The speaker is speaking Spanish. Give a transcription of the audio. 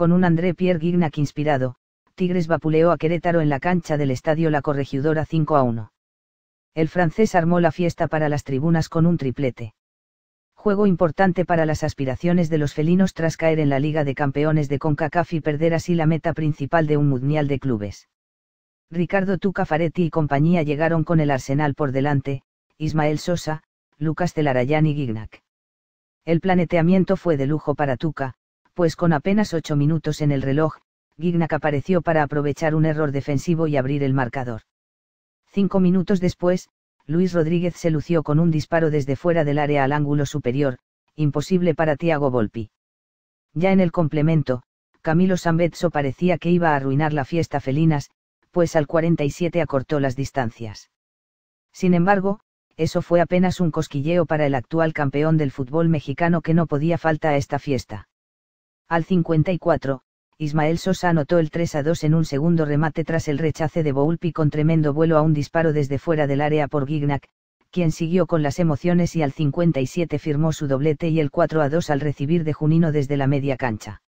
con un André Pierre Gignac inspirado, Tigres vapuleó a Querétaro en la cancha del estadio La Corregidora 5 a 1. El francés armó la fiesta para las tribunas con un triplete. Juego importante para las aspiraciones de los felinos tras caer en la Liga de Campeones de CONCACAF y perder así la meta principal de un mundial de clubes. Ricardo Tuca Faretti y compañía llegaron con el Arsenal por delante, Ismael Sosa, Lucas Celarayán y Gignac. El planeteamiento fue de lujo para Tuca, pues con apenas ocho minutos en el reloj, Gignac apareció para aprovechar un error defensivo y abrir el marcador. Cinco minutos después, Luis Rodríguez se lució con un disparo desde fuera del área al ángulo superior, imposible para Tiago Volpi. Ya en el complemento, Camilo Sambetso parecía que iba a arruinar la fiesta felinas, pues al 47 acortó las distancias. Sin embargo, eso fue apenas un cosquilleo para el actual campeón del fútbol mexicano que no podía falta a esta fiesta. Al 54, Ismael Sosa anotó el 3 a 2 en un segundo remate tras el rechace de Boulpi con tremendo vuelo a un disparo desde fuera del área por Gignac, quien siguió con las emociones y al 57 firmó su doblete y el 4 a 2 al recibir de Junino desde la media cancha.